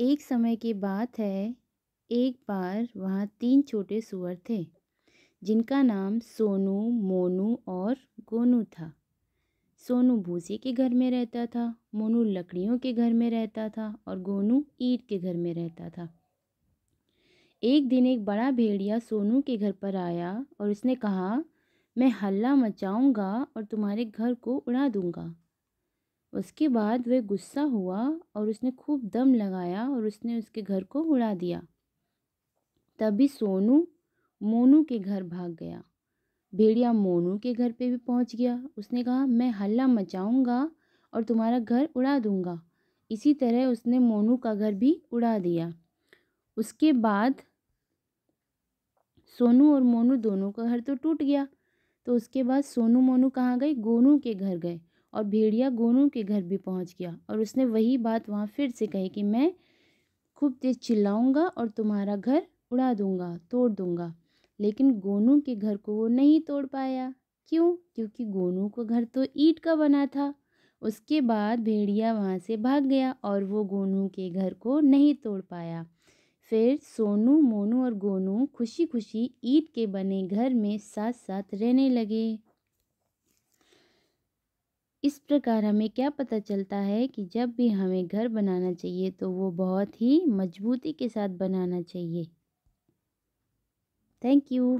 एक समय की बात है एक बार वहाँ तीन छोटे सुअर थे जिनका नाम सोनू मोनू और गोनू था सोनू भूसे के घर में रहता था मोनू लकड़ियों के घर में रहता था और गोनू ईट के घर में रहता था एक दिन एक बड़ा भेड़िया सोनू के घर पर आया और उसने कहा मैं हल्ला मचाऊंगा और तुम्हारे घर को उड़ा दूंगा उसके बाद वह गुस्सा हुआ और उसने खूब दम लगाया और उसने उसके घर को उड़ा दिया तभी सोनू मोनू के घर भाग गया भेड़िया मोनू के घर पे भी पहुंच गया उसने कहा मैं हल्ला मचाऊंगा और तुम्हारा घर उड़ा दूंगा इसी तरह उसने मोनू का घर भी उड़ा दिया उसके बाद सोनू और मोनू दोनों का घर तो टूट गया तो उसके बाद सोनू मोनू कहाँ गए गोनू के घर गए और भेड़िया गोनू के घर भी पहुंच गया और उसने वही बात वहाँ फिर से कही कि मैं खूब तेज़ चिल्लाऊँगा और तुम्हारा घर उड़ा दूँगा तोड़ दूँगा लेकिन गोनू के घर को वो नहीं तोड़ पाया क्यों क्योंकि गोनू का घर तो ईट का बना था उसके बाद भेड़िया वहाँ से भाग गया और वो गोनू के घर को नहीं तोड़ पाया फिर सोनू मोनू और गोनू खुशी खुशी ईट के बने घर में साथ साथ रहने लगे इस प्रकार हमें क्या पता चलता है कि जब भी हमें घर बनाना चाहिए तो वो बहुत ही मजबूती के साथ बनाना चाहिए थैंक यू